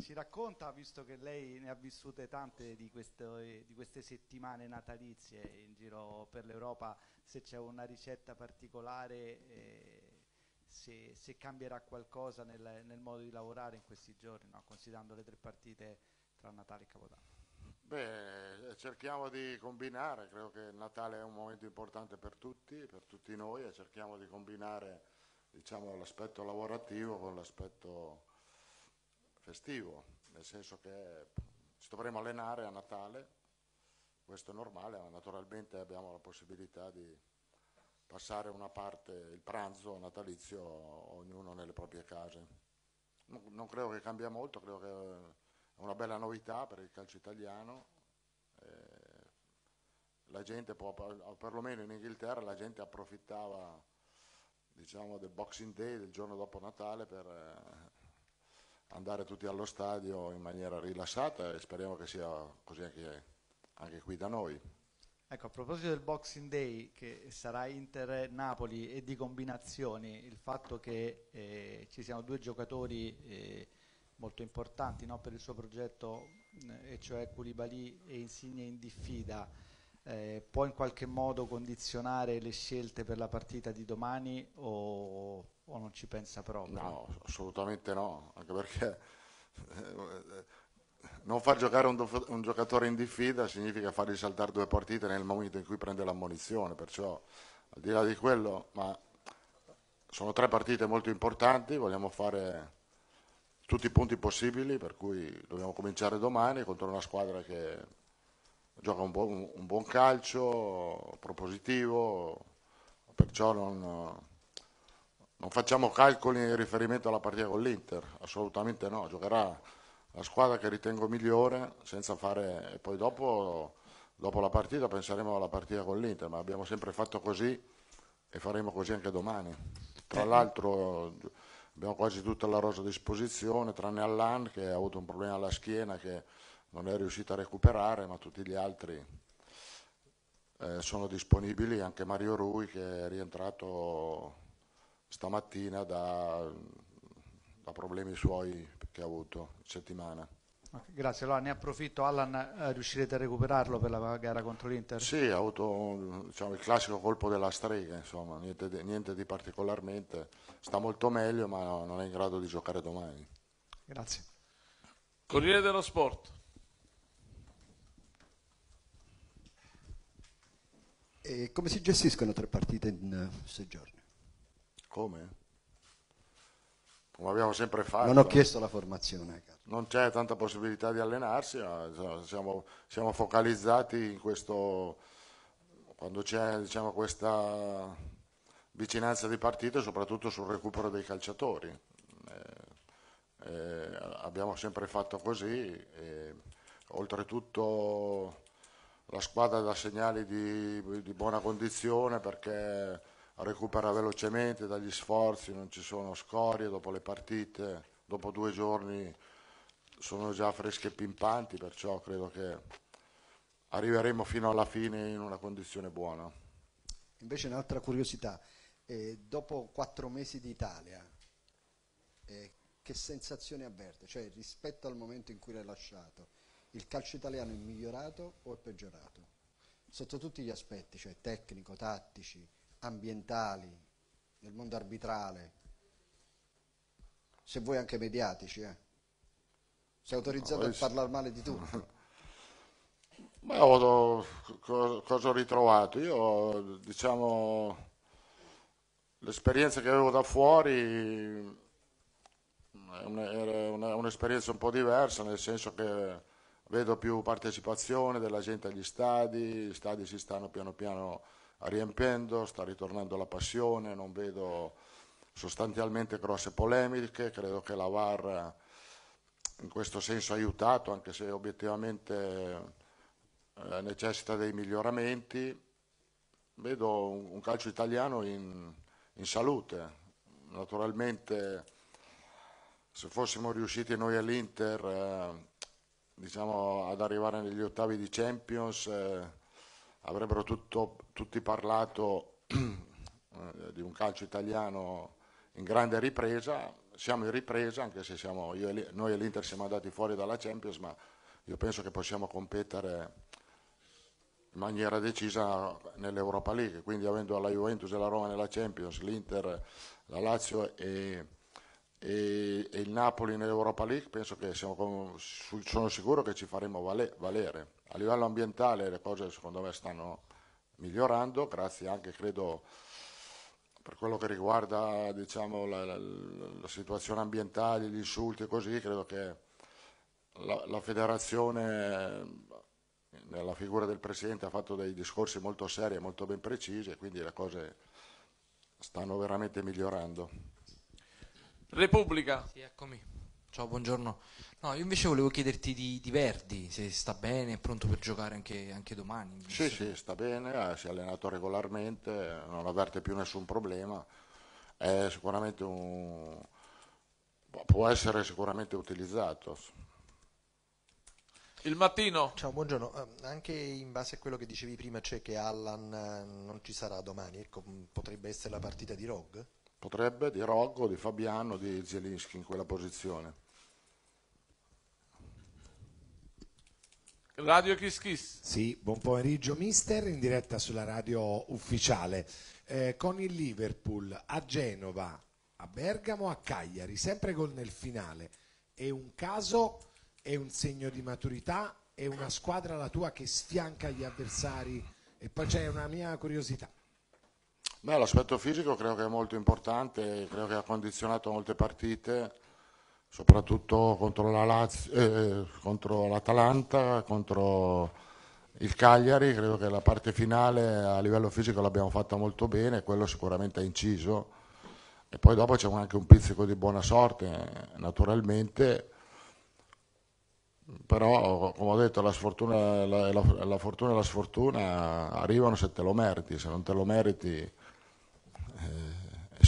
Ci racconta, visto che lei ne ha vissute tante di, questo, di queste settimane natalizie in giro per l'Europa, se c'è una ricetta particolare, eh, se, se, cambierà qualcosa nel, nel, modo di lavorare in questi giorni, no? considerando le tre partite tra Natale e Capodanno. Beh, cerchiamo di combinare, credo che Natale è un momento importante per tutti, per tutti noi e cerchiamo di combinare diciamo, l'aspetto lavorativo con l'aspetto festivo, nel senso che eh, ci dovremo allenare a Natale, questo è normale, ma naturalmente abbiamo la possibilità di passare una parte, il pranzo natalizio, ognuno nelle proprie case. Non, credo che cambia molto, credo che eh, è una bella novità per il calcio italiano. Eh, la gente può, perlomeno in Inghilterra, la gente approfittava diciamo, del Boxing Day, del giorno dopo Natale, per... Eh, andare tutti allo stadio in maniera rilassata e speriamo che sia così anche, anche qui da noi. Ecco, a proposito del Boxing Day che sarà Inter-Napoli e di combinazioni, il fatto che eh, ci siano due giocatori eh, molto importanti no, per il suo progetto, eh, e cioè Koulibaly e Insigne in diffida, eh, può in qualche modo condizionare le scelte per la partita di domani o o non ci pensa proprio? No, assolutamente no, anche perché eh, non far giocare un, do- un, giocatore in diffida significa fargli saltare due partite nel momento in cui prende l'ammonizione, perciò al di là di quello, ma sono tre partite molto importanti, vogliamo fare tutti i punti possibili, per cui dobbiamo cominciare domani contro una squadra che gioca un, buon, un buon calcio, propositivo, perciò non non facciamo calcoli in riferimento alla partita con l'Inter, assolutamente no, giocherà la squadra che ritengo migliore senza fare... E poi dopo, dopo la partita penseremo alla partita con l'Inter, ma abbiamo sempre fatto così e faremo così anche domani. Tra eh. l'altro abbiamo quasi tutta la rosa a disposizione, tranne Allan che ha avuto un problema alla schiena che non è riuscito a recuperare, ma tutti gli altri eh, sono disponibili, anche Mario Rui che è rientrato stamattina da, da problemi suoi che ha avuto settimana. Grazie, allora ne approfitto, Alan, eh, riuscirete a recuperarlo per la gara contro l'Inter? Sì, ha avuto diciamo, il classico colpo della strega, insomma, niente di, niente di, particolarmente, sta molto meglio ma non è in grado di giocare domani. Grazie. Corriere dello Sport. E come si gestiscono tre partite in eh, sei giorni? come? Come abbiamo sempre fatto. Non ho chiesto la formazione. Eh, Carlo. Non c'è tanta possibilità di allenarsi, siamo, siamo focalizzati in questo, quando c'è diciamo, questa vicinanza di partite, soprattutto sul recupero dei calciatori. Eh, eh, abbiamo sempre fatto così, eh, oltretutto la squadra dà segnali di, di buona condizione perché recupera velocemente dagli sforzi, non ci sono scorie dopo le partite, dopo due giorni sono già fresche e pimpanti, perciò credo che arriveremo fino alla fine in una condizione buona. Invece un'altra curiosità, eh, dopo quattro mesi di Italia, eh, che sensazione avverte? Cioè rispetto al momento in cui l'hai lasciato, il calcio italiano è migliorato o è peggiorato? Sotto tutti gli aspetti, cioè tecnico, tattici, ambientali, nel mondo arbitrale, se vuoi anche mediatici. Eh. Sei autorizzato no, a parlare male di tutto. Beh, ho, cosa ho ritrovato? Io, diciamo, l'esperienza che avevo da fuori mm, era un'esperienza un po' diversa, nel senso che vedo più partecipazione della gente agli stadi, gli stadi si stanno piano piano riempiendo, sta ritornando la passione, non vedo sostanzialmente grosse polemiche, credo che la VAR in questo senso ha aiutato, anche se obiettivamente eh, necessita dei miglioramenti. Vedo un, un calcio italiano in, in salute, naturalmente se fossimo riusciti noi all'Inter eh, diciamo, ad arrivare negli ottavi di Champions eh, avrebbero tutto, tutti parlato eh, di un calcio italiano in grande ripresa, siamo in ripresa anche se siamo, e, noi e l'Inter siamo andati fuori dalla Champions, ma io penso che possiamo competere in maniera decisa nell'Europa League, quindi avendo la Juventus e la Roma nella Champions, l'Inter, la Lazio e, e, e il Napoli nell'Europa League, penso che siamo, sono sicuro che ci faremo valere. A livello ambientale le cose secondo me stanno migliorando, grazie anche credo per quello che riguarda diciamo, la, la, la, situazione ambientale, gli insulti e così, credo che la, la, federazione nella figura del Presidente ha fatto dei discorsi molto seri e molto ben precisi e quindi le cose stanno veramente migliorando. Repubblica. Sì, eccomi. Ciao, buongiorno. No, io invece volevo chiederti di, di Verdi, se sta bene, è pronto per giocare anche, anche domani. Sì, sì, sta bene, eh, si è allenato regolarmente, non avverte più nessun problema. È sicuramente un... può essere sicuramente utilizzato. Il mattino. Ciao, buongiorno. Ehm, anche in base a quello che dicevi prima, c'è cioè che Allan eh, non ci sarà domani, ecco, potrebbe essere la partita di Rogue? potrebbe, di Roggo, di Fabiano, di Zielinski in quella posizione. Radio Kiss Kiss. Sì, buon pomeriggio mister, in diretta sulla radio ufficiale. Eh, con il Liverpool a Genova, a Bergamo, a Cagliari, sempre gol nel finale. È un caso, è un segno di maturità, è una squadra la tua che sfianca gli avversari. E poi c'è una mia curiosità l'aspetto fisico credo che è molto importante, credo che ha condizionato molte partite, soprattutto contro, la Lazio, eh, contro l'Atalanta, contro il Cagliari, credo che la parte finale a livello fisico l'abbiamo fatta molto bene, quello sicuramente ha inciso e poi dopo c'è anche un pizzico di buona sorte naturalmente però come ho detto la sfortuna, la, la, la fortuna e la sfortuna arrivano se te lo meriti se non te lo meriti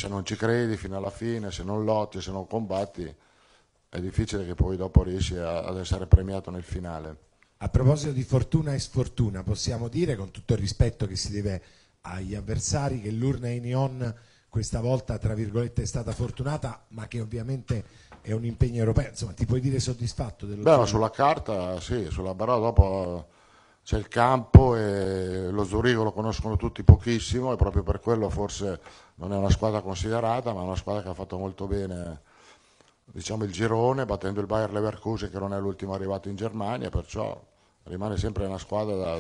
se non ci credi fino alla fine, se non lotti, se non combatti, è difficile che poi dopo riesci a, ad essere premiato nel finale. A proposito di fortuna e sfortuna, possiamo dire con tutto il rispetto che si deve agli avversari che l'urna Enion questa volta tra virgolette è stata fortunata, ma che ovviamente è un impegno europeo. Insomma, ti puoi dire soddisfatto dello Beh, sulla carta sì, sulla barra dopo c'è il campo e lo Zurigo lo conoscono tutti pochissimo e proprio per quello forse non è una squadra considerata ma è una squadra che ha fatto molto bene diciamo, il girone battendo il Bayer Leverkusen che non è l'ultimo arrivato in Germania perciò rimane sempre una squadra, da,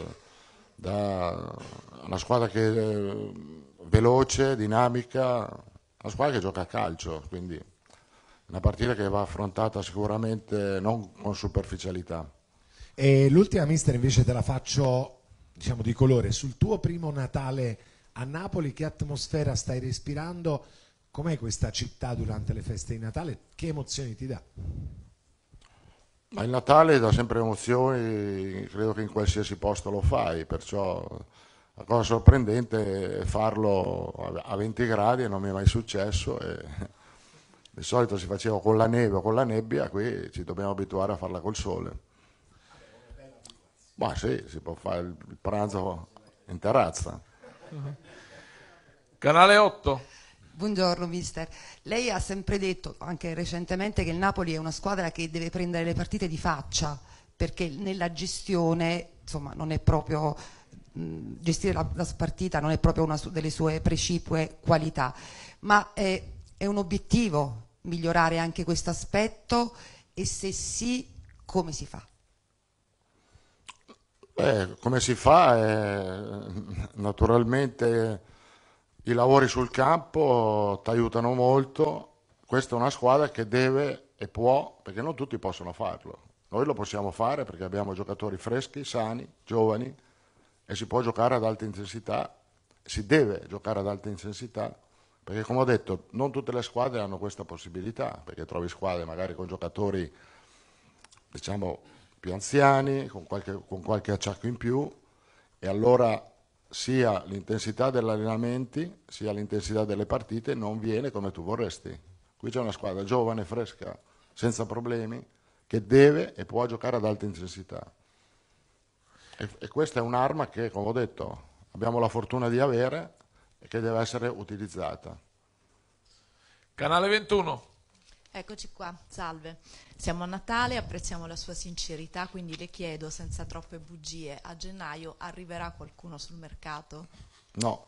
da, una squadra che, eh, veloce, dinamica una squadra che gioca a calcio quindi una partita che va affrontata sicuramente non con superficialità e l'ultima mister invece te la faccio diciamo di colore. Sul tuo primo Natale a Napoli che atmosfera stai respirando? Com'è questa città durante le feste di Natale? Che emozioni ti dà? Ma il Natale dà sempre emozioni, credo che in qualsiasi posto lo fai, perciò la cosa sorprendente è farlo a 20 gradi e non mi è mai successo. di solito si faceva con la neve o con la nebbia, qui ci dobbiamo abituare a farla col sole. Ma sì, si può fare il pranzo in terrazza. Canale 8. Buongiorno mister, lei ha sempre detto anche recentemente che il Napoli è una squadra che deve prendere le partite di faccia perché nella gestione insomma, non è proprio mh, gestire la, la, partita non è proprio una su, delle sue precipue qualità, ma è, eh, è un obiettivo migliorare anche questo aspetto e se sì come si fa? Beh, come si fa? Eh, naturalmente i lavori sul campo ti aiutano molto. Questa è una squadra che deve e può, perché non tutti possono farlo. Noi lo possiamo fare perché abbiamo giocatori freschi, sani, giovani e si può giocare ad alta intensità, si deve giocare ad alta intensità, perché come ho detto non tutte le squadre hanno questa possibilità, perché trovi squadre magari con giocatori diciamo più anziani, con qualche, con qualche acciacco in più e allora sia l'intensità degli allenamenti sia l'intensità delle partite non viene come tu vorresti. Qui c'è una squadra giovane, fresca, senza problemi, che deve e può giocare ad alta intensità. E, e questa è un'arma che, come ho detto, abbiamo la fortuna di avere e che deve essere utilizzata. Canale 21. Eccoci qua, salve. Siamo a Natale, apprezziamo la sua sincerità, quindi le chiedo senza troppe bugie, a gennaio arriverà qualcuno sul mercato? No,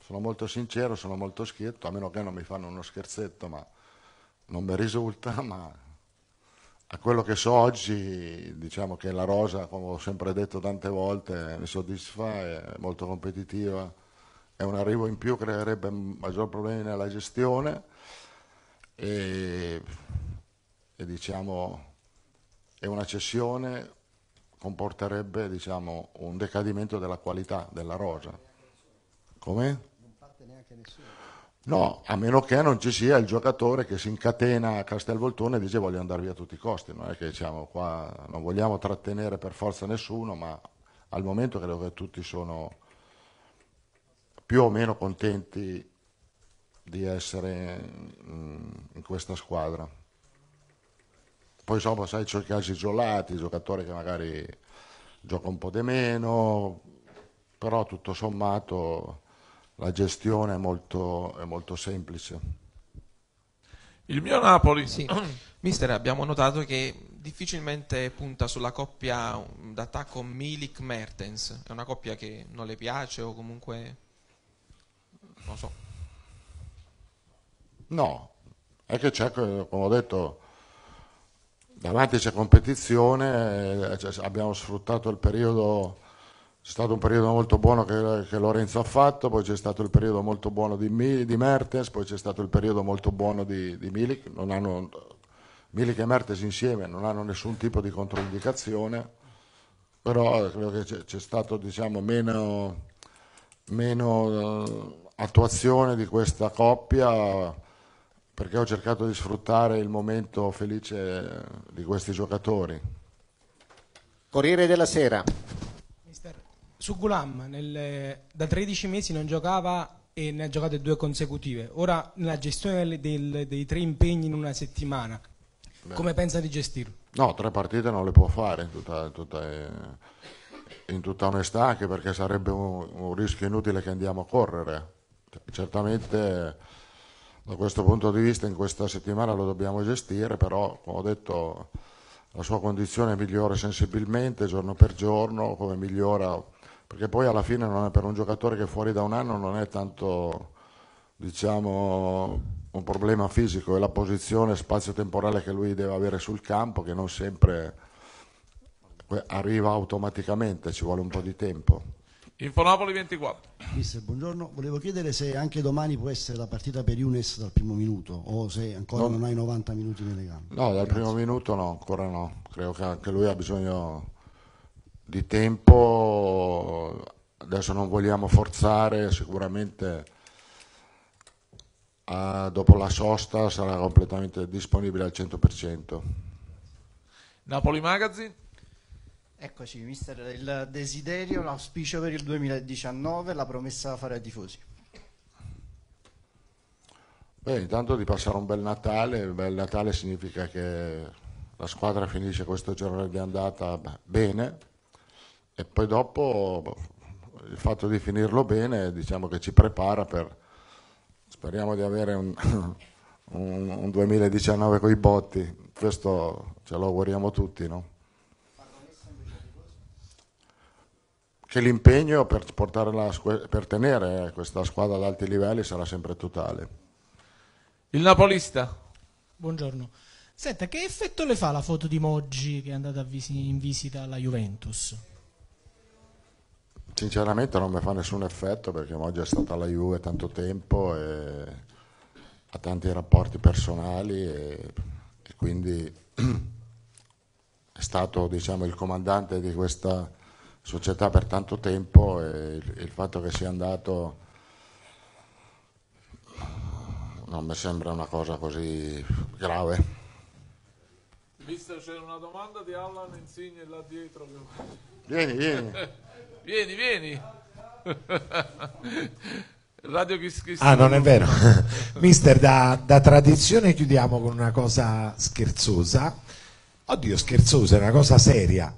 sono molto sincero, sono molto schietto, a meno che non mi fanno uno scherzetto, ma non mi risulta, ma a quello che so oggi, diciamo che la rosa, come ho sempre detto tante volte, mi soddisfa, è molto competitiva, è un arrivo in più, creerebbe maggior problemi nella gestione e, e diciamo, e una cessione comporterebbe diciamo, un decadimento della qualità della rosa. Come? Non parte neanche nessuno. No, a meno che non ci sia il giocatore che si incatena a Castelvoltone e dice voglio andare via a tutti i costi, non è che diciamo qua non vogliamo trattenere per forza nessuno, ma al momento credo che tutti sono più o meno contenti di essere in questa squadra. Poi insomma, sai, c'è i casi isolati, giocatori che magari gioca un po' di meno, però tutto sommato la gestione è molto, è molto semplice. Il mio Napoli. Sì. Mister, abbiamo notato che difficilmente punta sulla coppia d'attacco Milik-Mertens. È una coppia che non le piace o comunque... Non so. No, è che c'è, come ho detto, davanti c'è competizione, eh, abbiamo sfruttato il periodo, c'è stato un periodo molto buono che, che Lorenzo ha fatto, poi c'è stato il periodo molto buono di, di Mertens, poi c'è stato il periodo molto buono di, di Milik, hanno, Milik e Mertens insieme non hanno nessun tipo di controindicazione, però credo che c'è stato diciamo, meno, meno eh, attuazione di questa coppia perché ho cercato di sfruttare il momento felice di questi giocatori. Corriere della Sera. Mister, su Gulam nel, da 13 mesi non giocava e ne ha giocate due consecutive. Ora nella gestione del, del, dei tre impegni in una settimana, Beh. come pensa di gestirlo? No, tre partite non le può fare in tutta, tutta, eh, in tutta onestà, anche perché sarebbe un, un rischio inutile che andiamo a correre. Certamente da questo punto di vista in questa settimana lo dobbiamo gestire, però come ho detto la sua condizione migliora sensibilmente giorno per giorno, come migliora, perché poi alla fine non è per un giocatore che fuori da un anno non è tanto diciamo, un problema fisico, è la posizione spazio-temporale che lui deve avere sul campo che non sempre arriva automaticamente, ci vuole un po' di tempo. Infonopoli 24. Mister, buongiorno. Volevo chiedere se anche domani può essere la partita per Younes dal primo minuto o se ancora no. non hai 90 minuti nelle gambe. No, dal Grazie. primo minuto no, ancora no. Credo che anche lui ha bisogno di tempo. Adesso non vogliamo forzare, sicuramente a, dopo la sosta sarà completamente disponibile al 100%. Napoli Magazine. Eccoci, mister, il desiderio, l'auspicio per il 2019, la promessa da fare ai tifosi. Beh, intanto di passare un bel Natale, il bel Natale significa che la squadra finisce questo giorno di andata bene e poi dopo boh, il fatto di finirlo bene diciamo che ci prepara per, speriamo di avere un, un, un 2019 con i botti, questo ce lo auguriamo tutti, no? che l'impegno per, per, tenere questa squadra ad alti livelli sarà sempre totale. Il Napolista. Buongiorno. Senta, che effetto le fa la foto di Moggi che è andata vis in visita alla Juventus? Sinceramente non mi fa nessun effetto perché Moggi è stata alla Juve tanto tempo e ha tanti rapporti personali e, e quindi è stato diciamo, il comandante di questa società per tanto tempo e il, fatto che sia andato non mi sembra una cosa così grave. Vista c'è una domanda di Allan Insigne là dietro. Vieni, vieni. vieni, vieni. Radio Kiss Ah, non è vero. Mister, da, da, tradizione chiudiamo con una cosa scherzosa. Oddio, scherzosa, è una cosa seria.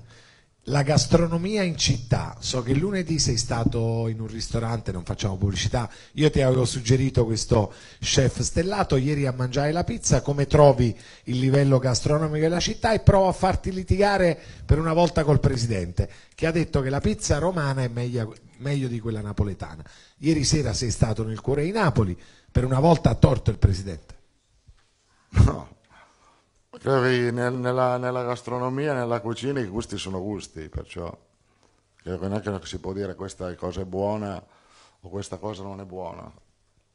La gastronomia in città, so che lunedì sei stato in un ristorante, non facciamo pubblicità, io ti avevo suggerito questo chef stellato, ieri a mangiare la pizza, come trovi il livello gastronomico della città e provo a farti litigare per una volta col presidente che ha detto che la pizza romana è meglio, meglio di quella napoletana. Ieri sera sei stato nel cuore di Napoli, per una volta ha torto il presidente. No, cioè, nel, nella, nella, gastronomia, nella cucina i gusti sono gusti, perciò non è che si può dire questa cosa è buona o questa cosa non è buona.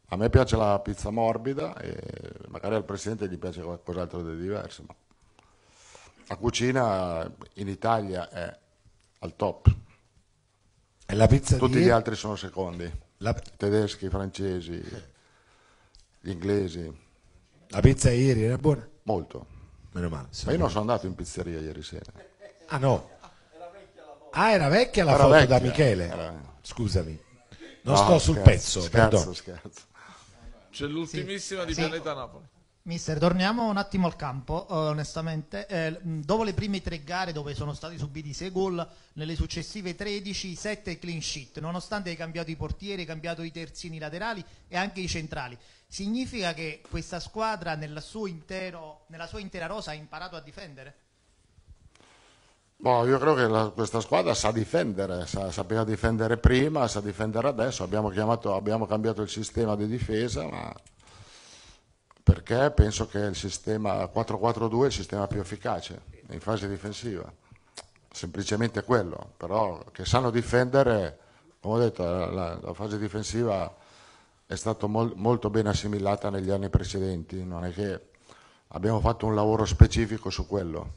A me piace la pizza morbida e magari al presidente gli piace qualcos'altro di diverso, ma la cucina in Italia è al top. E la pizza Tutti gli altri sono secondi, la... i tedeschi, i francesi, gli inglesi. La pizza ieri era buona? Molto. Meno male. Ma io non sono andato in pizzeria ieri sera. Ah no. Ah, era vecchia la Era foto da Michele. Scusami. Non No, sto sul scherzo, pezzo, scherzo, scherzo. C'è l'ultimissima di Pianeta Napoli. Mister, torniamo un attimo al campo, eh, onestamente. Eh, dopo le prime tre gare dove sono stati subiti sei gol, nelle successive 13, 7 clean sheet, nonostante hai cambiato i portieri, hai cambiato i terzini laterali e anche i centrali. Significa che questa squadra nella sua, intero, nella sua intera rosa ha imparato a difendere? Boh, io credo che la, questa squadra sa difendere, sa, sapeva difendere prima, sa difendere adesso, abbiamo, chiamato, abbiamo cambiato il sistema di difesa, ma perché penso che il sistema 4-4-2 è il sistema più efficace in fase difensiva, semplicemente quello, però che sanno difendere, come ho detto, la, la fase difensiva è stata mol, molto ben assimilata negli anni precedenti, non è che abbiamo fatto un lavoro specifico su quello.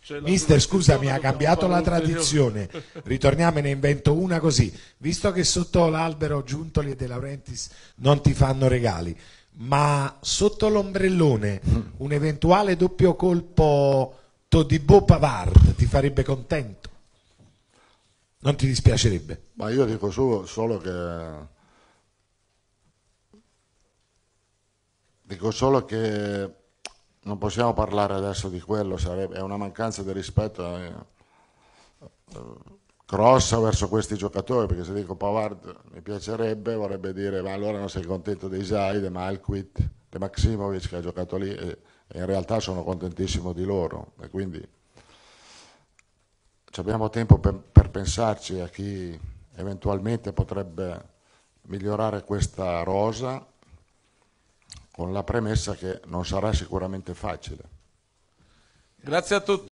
Cioè, Mister, scusami, ha cambiato la tradizione. Ritorniamo e ne invento una così. Visto che sotto l'albero Giuntoli e De Laurentiis non ti fanno regali, ma sotto l'ombrellone mm. un eventuale doppio colpo Todibo Pavard ti farebbe contento? Non ti dispiacerebbe? Ma io dico solo, solo che dico solo che non possiamo parlare adesso di quello, sarebbe, è una mancanza di rispetto. Eh, eh, grossa verso questi giocatori, perché se dico Pavard mi piacerebbe, vorrebbe dire ma allora non sei contento dei Zai, dei Malquit, dei Maximovic che ha giocato lì e, e in realtà sono contentissimo di loro e quindi abbiamo tempo per, per pensarci a chi eventualmente potrebbe migliorare questa rosa con la premessa che non sarà sicuramente facile. Grazie a tutti.